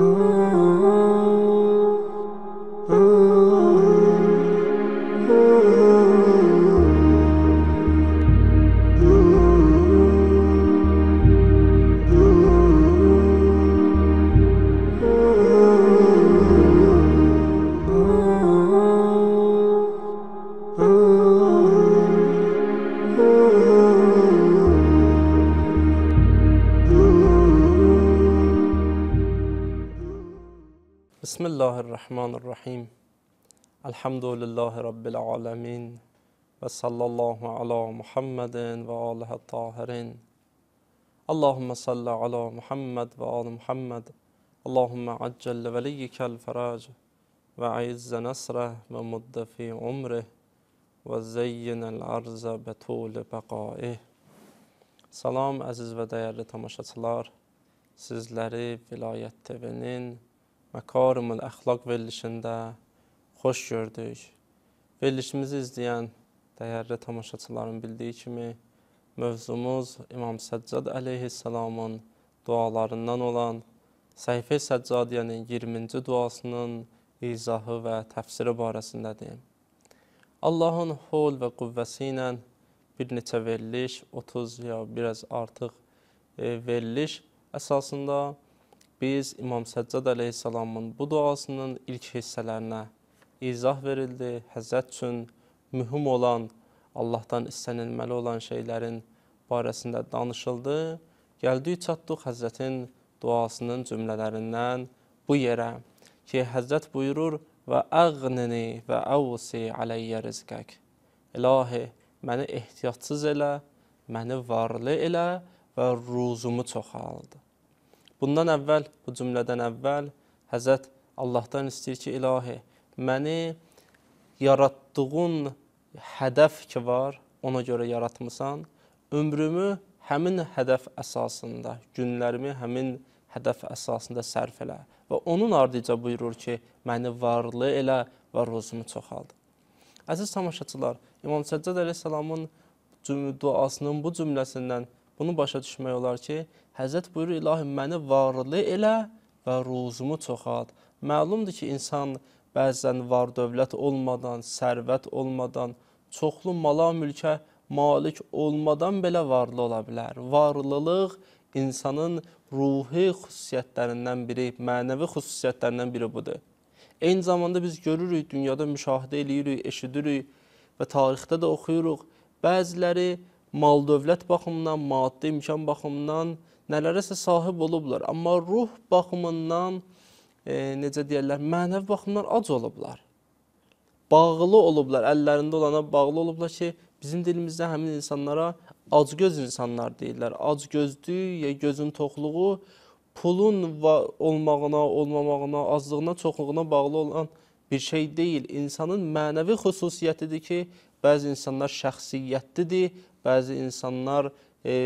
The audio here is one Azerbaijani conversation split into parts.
Oh. بسم الله الرحمن الرحيم الحمد لله رب العالمين وصلى الله على محمد وآله الطاهرين اللهم صل على محمد وآل محمد اللهم عجل لوليك الفرج وعز نصره ومد في عمره وزين الأرز بطول بقائه سلام عزيز və dəyərli سيزلري sizləri تبنين məkarımın əxlaq verilişində xoş gördük. Verilişimizi izləyən dəyərli tamaşaçıların bildiyi kimi mövzumuz İmam Səccad əleyhissalamın dualarından olan Səhifə Səccadiyənin 20-ci duasının izahı və təfsiri barəsindədir. Allahın hol və qüvvəsi ilə bir neçə veriliş, 30 ya biraz artıq e, veriliş əsasında biz İmam Səccad əleyhissalamın bu duasının ilk hissələrinə izah verildi. Həzrət üçün mühüm olan, Allahdan istənilməli olan şeylərin barəsində danışıldı. Gəldik çatdıq Həzrətin duasının cümlələrindən bu yerə ki, Həzrət buyurur və əğnini və əvsi aləyyə rizqək. İlahi, məni ehtiyatsız elə, məni varlı elə və ruzumu çoxaldı. Bundan əvvəl, bu cümlədən əvvəl Həzrət Allahdan istəyir ki, ilahi, məni yaratdığın hədəf ki var, ona görə yaratmısan, ömrümü həmin hədəf əsasında, günlərimi həmin hədəf əsasında sərf elə və onun ardıca buyurur ki, məni varlı elə və ruzumu çoxaldı. Əziz tamaşaçılar, İmam Səccad əleyhissalamın duasının bu cümləsindən Bunu başa düşmək olar ki, Həzrət buyurur, ilahim məni varlı elə və ruzumu çoxalt. Məlumdur ki, insan bəzən var dövlət olmadan, sərvət olmadan, çoxlu mala mülkə malik olmadan belə varlı ola bilər. Varlılıq insanın ruhi xüsusiyyətlərindən biri, mənəvi xüsusiyyətlərindən biri budur. Eyni zamanda biz görürük, dünyada müşahidə eləyirik, eşidirik və tarixdə də oxuyuruq. Bəziləri mal-dövlət baxımından, maddi imkan baxımından nələrəsə sahib olublar, amma ruh baxımından, e, necə deyirlər, mənəvi baxımdan ac olublar. Bağlı olublar, əllərində olana bağlı olublar ki, bizim dilimizdə həmin insanlara acgöz insanlar deyirlər. Acgözlük ya gözün toxluğu pulun olmağına, olmamağına, azlığına, çoxluğuna bağlı olan bir şey deyil. İnsanın mənəvi xüsusiyyətidir ki, bəzi insanlar şəxsiyyətlidir, bəzi insanlar e,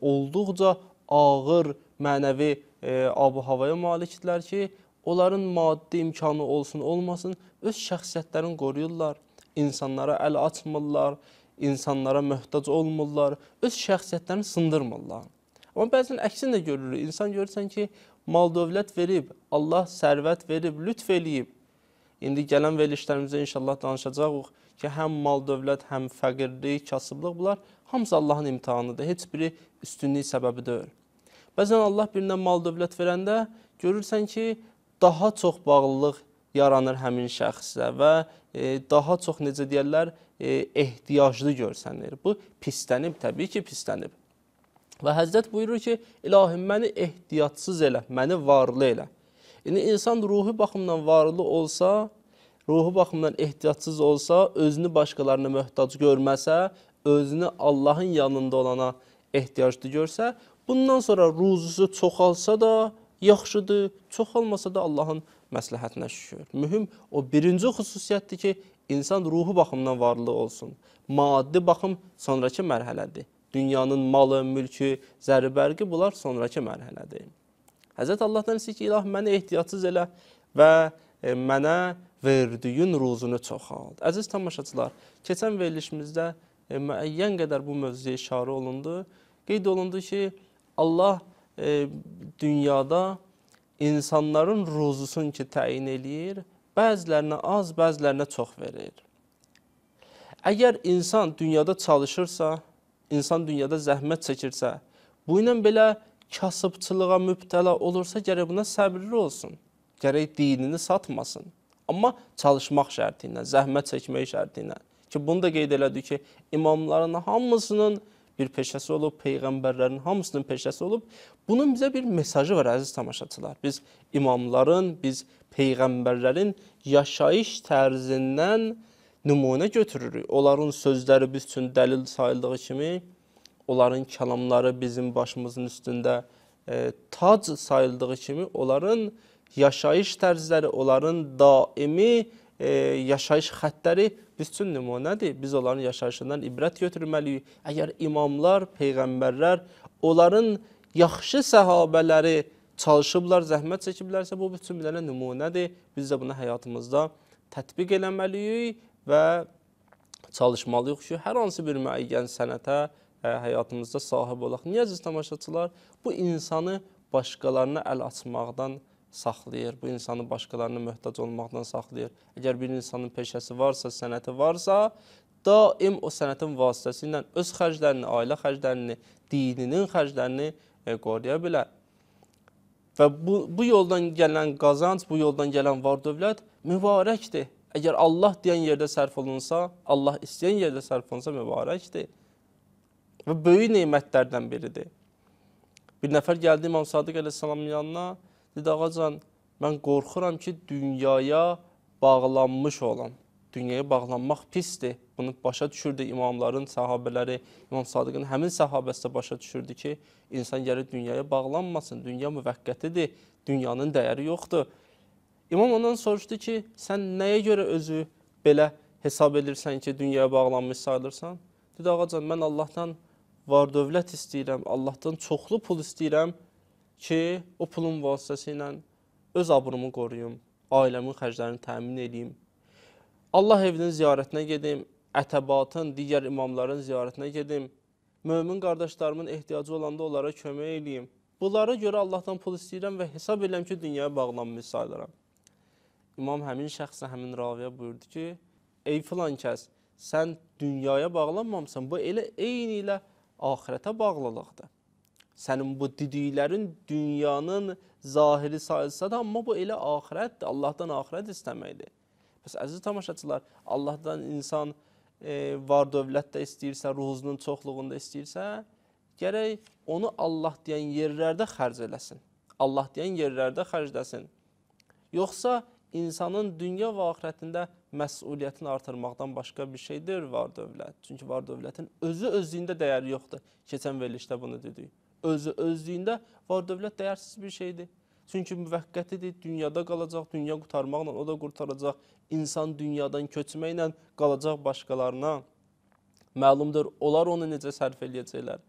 olduqca ağır mənəvi e, abu-havaya malikdirlər ki, onların maddi imkanı olsun, olmasın, öz şəxsiyyətlərini qoruyurlar, insanlara əl açmırlar, insanlara möhtac olmurlar, öz şəxsiyyətlərini sındırmırlar. Amma bəzən əksini də görürük. İnsan görürsən ki, mal dövlət verib, Allah sərvət verib, lütf eləyib. İndi gələn verilişlərimizdə inşallah danışacağıq ki, həm mal dövlət, həm fəqirlik, kasıblıq bunlar hamısı Allahın imtihanıdır. Heç biri üstünlük səbəbi deyil. Bəzən Allah birinə mal dövlət verəndə görürsən ki, daha çox bağlılıq yaranır həmin şəxsə və e, daha çox necə deyirlər, e, ehtiyaclı görsənir. Bu pislənib, təbii ki, pislənib. Və Həzrət buyurur ki, ilahim məni ehtiyatsız elə, məni varlı elə. Yəni insan ruhi baxımdan varlı olsa, ruhu baxımdan ehtiyatsız olsa, özünü başqalarına möhtac görməsə, özünü Allahın yanında olana ehtiyaclı görsə, bundan sonra ruzusu çoxalsa da yaxşıdır, çoxalmasa da Allahın məsləhətinə şükür. Mühüm o birinci xüsusiyyətdir ki, insan ruhu baxımdan varlı olsun. Maddi baxım sonrakı mərhələdir. Dünyanın malı, mülkü, zərbərqi bunlar sonrakı mərhələdir. Həzrət Allahdan istəyir ki, ilah məni ehtiyatsız elə və e, mənə verdiyin ruzunu çoxald. Əziz tamaşaçılar, keçən verilişimizdə e, müəyyən qədər bu mövzuya işarə olundu. Qeyd olundu ki, Allah e, dünyada insanların ruzusunu ki, təyin eləyir, bəzilərinə az, bəzilərinə çox verir. Əgər insan dünyada çalışırsa, insan dünyada zəhmət çəkirsə, bu ilə belə kasıbçılığa mübtəla olursa, gərək buna səbirli olsun, gərək dinini satmasın. Amma çalışmaq şərti ilə, zəhmət çəkmək şərti ilə ki, bunu da qeyd elədi ki, imamların hamısının bir peşəsi olub, peyğəmbərlərin hamısının peşəsi olub. Bunun bizə bir mesajı var əziz tamaşaçılar. Biz imamların, biz peyğəmbərlərin yaşayış tərzindən nümunə götürürük. Onların sözləri biz üçün dəlil sayıldığı kimi, onların kəlamları bizim başımızın üstündə e, tac sayıldığı kimi, onların e, yaşayış tərzləri, onların daimi e, yaşayış xəttləri biz üçün nümunədir. Biz onların yaşayışından ibrət götürməliyik. Əgər imamlar, peyğəmbərlər, onların yaxşı səhabələri çalışıblar, zəhmət çəkiblərsə, bu bütün bilənə nümunədir. Biz də bunu həyatımızda tətbiq eləməliyik və çalışmalıyıq ki, hər hansı bir müəyyən sənətə ə, e, həyatımızda sahib olaq. Niyə əziz tamaşaçılar? Bu insanı başqalarına əl açmaqdan saxlayır, bu insanı başqalarına möhtac olmaqdan saxlayır. Əgər bir insanın peşəsi varsa, sənəti varsa, daim o sənətin vasitəsilə öz xərclərini, ailə xərclərini, dininin xərclərini e, qoruya bilər. Və bu, bu yoldan gələn qazanc, bu yoldan gələn var-dövlət mübarəkdir. Əgər Allah deyən yerdə sərf olunsa, Allah istəyən yerdə sərf olunsa mübarəkdir. Və böyük nemətlərdən biridir. Bir nəfər gəldi İmam Sadıq əleyhissalamın yanına, Dedi, ağacan, mən qorxuram ki, dünyaya bağlanmış olam. Dünyaya bağlanmaq pisdir. Bunu başa düşürdü imamların sahabələri, İmam Sadiqin həmin sahabəsi də başa düşürdü ki, insan gəlir dünyaya bağlanmasın, dünya müvəqqətidir, dünyanın dəyəri yoxdur. İmam ondan soruşdu ki, sən nəyə görə özü belə hesab edirsən ki, dünyaya bağlanmış sayılırsan? Dedi, ağacan, mən Allahdan var dövlət istəyirəm, Allahdan çoxlu pul istəyirəm, ki, o pulun vasitəsilə öz abrumu qoruyum, ailəmin xərclərini təmin edeyim. Allah evinin ziyarətinə gedim, ətəbatın, digər imamların ziyarətinə gedim, mömin qardaşlarımın ehtiyacı olanda onlara kömək edeyim. Bunlara görə Allahdan pul istəyirəm və hesab edirəm ki, dünyaya bağlanmış sayılıram. İmam həmin şəxsə, həmin raviyə buyurdu ki, ey filan kəs, sən dünyaya bağlanmamısan, bu elə eyni ilə axirətə bağlılıqdır sənin bu dediklərin dünyanın zahiri sayılsa da, amma bu elə axirətdir, Allahdan axirət istəməkdir. Bəs əziz tamaşaçılar, Allahdan insan e, var dövlət də istəyirsə, ruhunun çoxluğunda istəyirsə, gərək onu Allah deyən yerlərdə xərc eləsin. Allah deyən yerlərdə xərcləsin. Yoxsa insanın dünya və axirətində məsuliyyətini artırmaqdan başqa bir şeydir var dövlət. Çünki var dövlətin özü özlüyündə dəyəri yoxdur. Keçən verilişdə bunu dedik özü özlüyündə var-dövlət dəyərsiz bir şeydir. Çünki müvəqqətidir, dünyada qalacaq, dünya qurtarmaqla o da qurtaracaq. İnsan dünyadan köçməklə qalacaq başqalarına. Məlumdur, onlar onu necə sərf eləyəcəklər.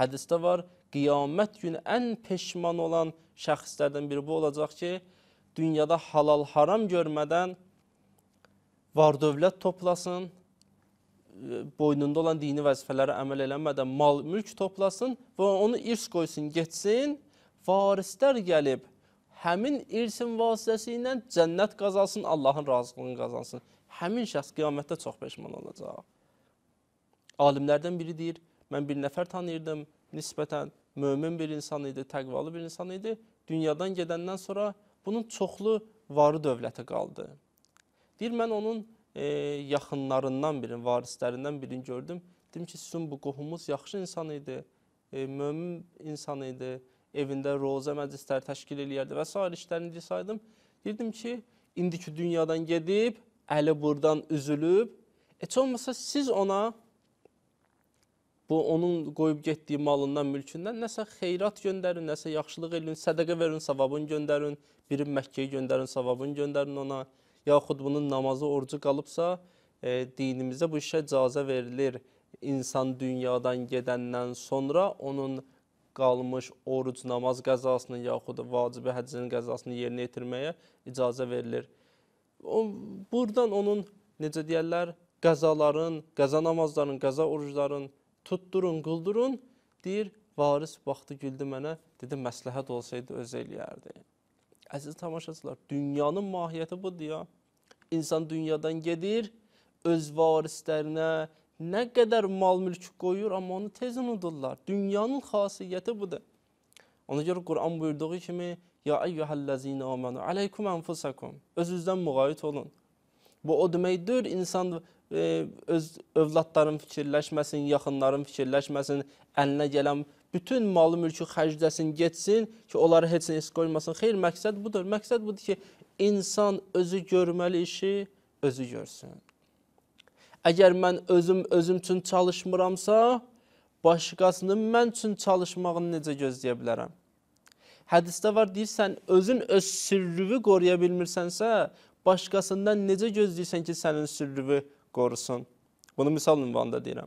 Hədisdə var, qiyamət günü ən peşman olan şəxslərdən biri bu olacaq ki, dünyada halal haram görmədən var dövlət toplasın, E, boynunda olan dini vəzifələrə əməl eləmədən mal, mülk toplasın və onu irs qoysun, getsin. Varislər gəlib həmin irsin vasitəsi ilə cənnət qazansın, Allahın razılığını qazansın. Həmin şəxs qiyamətdə çox peşman olacaq. Alimlərdən biri deyir, mən bir nəfər tanıyırdım, nisbətən mömin bir insan idi, təqvalı bir insan idi. Dünyadan gedəndən sonra bunun çoxlu varı dövləti qaldı. Deyir, mən onun e, yaxınlarından birini, varislərindən birini gördüm. Dedim ki, sizin bu qohumuz yaxşı insan idi, e, mömin insan idi, evində rozə məclisləri təşkil eləyərdi və s. işlərini saydım. Dedim ki, indiki dünyadan gedib, əli buradan üzülüb. E, heç olmasa siz ona bu onun qoyub getdiyi malından, mülkündən nəsə xeyrat göndərin, nəsə yaxşılıq eləyin, sədəqə verin, savabını göndərin, biri Məkkəyə göndərin, savabını göndərin ona yaxud bunun namazı, orcu qalıbsa, e, dinimizdə bu işə icazə verilir. İnsan dünyadan gedəndən sonra onun qalmış oruc, namaz qəzasını yaxud vacibi həccinin qəzasını yerinə yetirməyə icazə verilir. O, buradan onun, necə deyərlər, qəzaların, qəza namazların, qəza orucların tutdurun, quldurun, deyir, varis vaxtı güldü mənə, dedi, məsləhət olsaydı öz eləyərdi. Əziz tamaşaçılar, dünyanın mahiyyəti budur ya. İnsan dünyadan gedir, öz varislərinə nə qədər mal-mülk qoyur, amma onu tez unudurlar. Dünyanın xasiyyəti budur. Ona görə Quran buyurduğu kimi, Ya eyyuhəllezine amanu aleykum enfusakum. Özünüzdən müğayit olun. Bu o deməkdir, insan öz övladların fikirləşməsin, yaxınların fikirləşməsin, əlinə gələn bütün malı mülkü xərcləsin, getsin ki, onları heç nə qoymasın. Xeyr, məqsəd budur. Məqsəd budur ki, insan özü görməli işi özü görsün. Əgər mən özüm özüm üçün çalışmıramsa, başqasının mən üçün çalışmağını necə gözləyə bilərəm? Hədisdə var, deyirsən, özün öz sürrüvü qoruya bilmirsənsə, başqasından necə gözləyirsən ki, sənin sürrüvü qorusun. Bunu misal ünvanında deyirəm.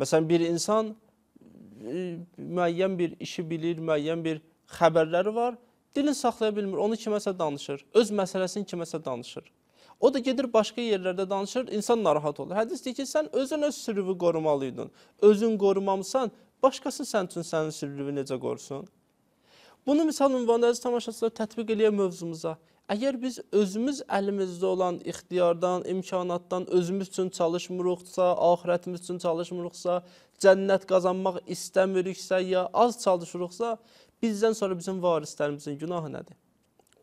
Məsələn, bir insan e, müəyyən bir işi bilir, müəyyən bir xəbərləri var, dilini saxlaya bilmir, onu kiməsə danışır, öz məsələsini kiməsə danışır. O da gedir başqa yerlərdə danışır, insan narahat olur. Hədis deyir ki, sən özün öz sürüvü qorumalıydın. Özün qorumamsan, başqası sən üçün sənin sürüvü necə qorusun? Bunu misal ünvanında əziz tamaşaçılar tətbiq eləyə mövzumuza. Əgər biz özümüz əlimizdə olan ixtiyardan, imkanatdan özümüz üçün çalışmırıqsa, ahirətimiz üçün çalışmırıqsa, cənnət qazanmaq istəmiriksə ya az çalışırıqsa, bizdən sonra bizim varislərimizin günahı nədir?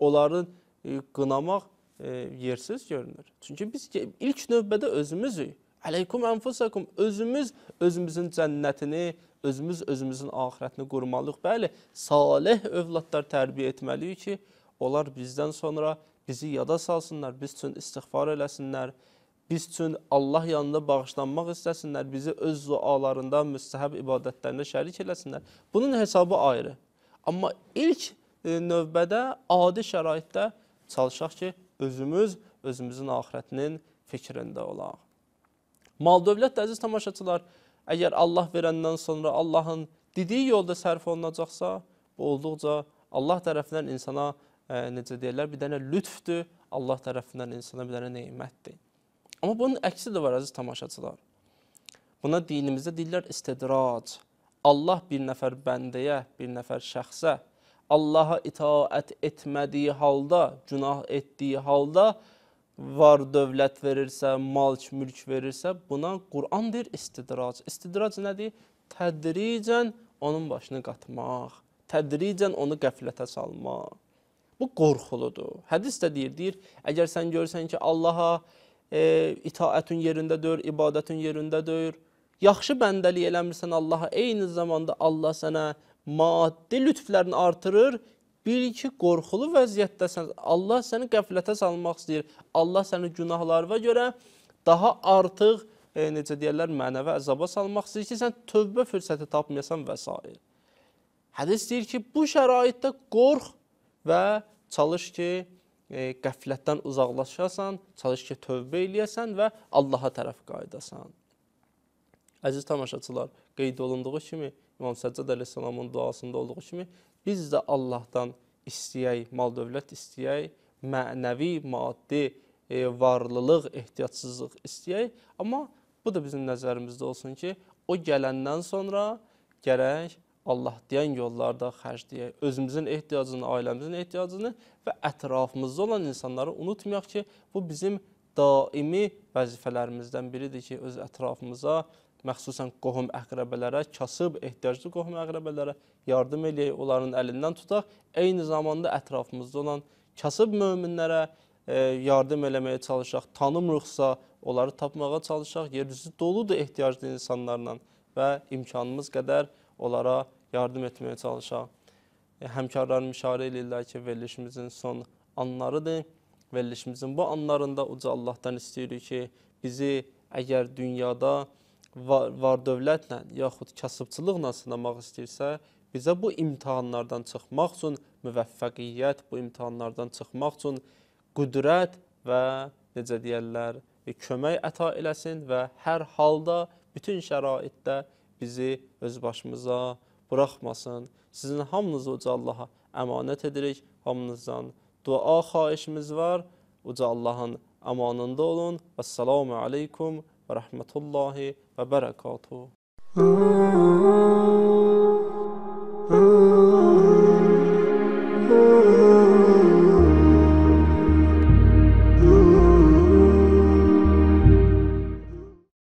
Onları e, qınamaq e, yersiz görünür. Çünki biz ilk növbədə özümüzük. Əleykum ənfusakum. Özümüz özümüzün cənnətini, özümüz özümüzün axirətini qurmalıyıq. Bəli, salih övladlar tərbiyə etməliyik ki, Onlar bizdən sonra bizi yada salsınlar, biz üçün istiğfar eləsinlər, biz üçün Allah yanında bağışlanmaq istəsinlər, bizi öz dualarında, müstəhəb ibadətlərində şərik eləsinlər. Bunun hesabı ayrı. Amma ilk e, növbədə adi şəraitdə çalışaq ki, özümüz özümüzün axirətinin fikrində olaq. Mal dövlət də əziz tamaşaçılar, əgər Allah verəndən sonra Allahın dediyi yolda sərf olunacaqsa, bu olduqca Allah tərəfindən insana E, necə deyirlər, bir dənə lütfdür, Allah tərəfindən insana bir dənə neymətdir. Amma bunun əksi də var əziz tamaşaçılar. Buna dinimizdə deyirlər istidrac. Allah bir nəfər bəndəyə, bir nəfər şəxsə Allaha itaət etmədiyi halda, günah etdiyi halda var dövlət verirsə, mal-mülk verirsə, buna Quran deyir istidrac. İstidrac nədir? Tədricən onun başını qatmaq, tədricən onu qəflətə salmaq. Bu qorxuludur. Hədis də deyir, deyir, əgər sən görsən ki, Allaha e, itaətin yerindədir, ibadətin yerindədir, yaxşı bəndəlik eləmirsən Allaha, eyni zamanda Allah sənə maddi lütflərini artırır, bil ki, qorxulu vəziyyətdəsən, Allah səni qəflətə salmaq istəyir, Allah səni günahlarına görə daha artıq, e, necə deyərlər, mənəvi əzaba salmaq istəyir ki, sən tövbə fürsəti tapmayasan və s. Hədis deyir ki, bu şəraitdə qorx və çalış ki, e, qəflətdən uzaqlaşasan, çalış ki, tövbə eləyəsən və Allaha tərəf qayıdasan. Əziz tamaşaçılar, qeyd olunduğu kimi, İmam Səccad əleyhissalamın duasında olduğu kimi, biz də Allahdan istəyək, mal-dövlət istəyək, mənəvi, maddi e, varlılıq, ehtiyatsızlıq istəyək, amma bu da bizim nəzərimizdə olsun ki, o gələndən sonra gərək Allah deyən yollarda xərcləyək, özümüzün ehtiyacını, ailəmizin ehtiyacını və ətrafımızda olan insanları unutmayaq ki, bu bizim daimi vəzifələrimizdən biridir ki, öz ətrafımıza, məxsusən qohum əqrəbələrə, kasıb ehtiyaclı qohum əqrəbələrə yardım eləyək, onların əlindən tutaq. Eyni zamanda ətrafımızda olan kasıb möminlərə e, yardım eləməyə çalışaq, tanımırıqsa onları tapmağa çalışaq, yeryüzü doludur ehtiyaclı insanlarla və imkanımız qədər onlara yardım etməyə çalışaq. E, həmkarlar müşahidə edirlər ki, verilişimizin son anlarıdır. Verilişimizin bu anlarında uca Allahdan istəyirik ki, bizi əgər dünyada var, var dövlətlə yaxud kasıbçılıqla sınamaq istəyirsə, bizə bu imtihanlardan çıxmaq üçün müvəffəqiyyət, bu imtihanlardan çıxmaq üçün qüdrət və necə deyərlər, e, kömək əta eləsin və hər halda bütün şəraitdə bizi öz başımıza buraxmasın. Sizin hamınızı uca Allaha əmanət edirik. Hamınızdan dua xahişimiz var. Uca Allahın amanında olun. Vəssalamu aleykum və rəhmətullahi və bərəkatuhu. Oh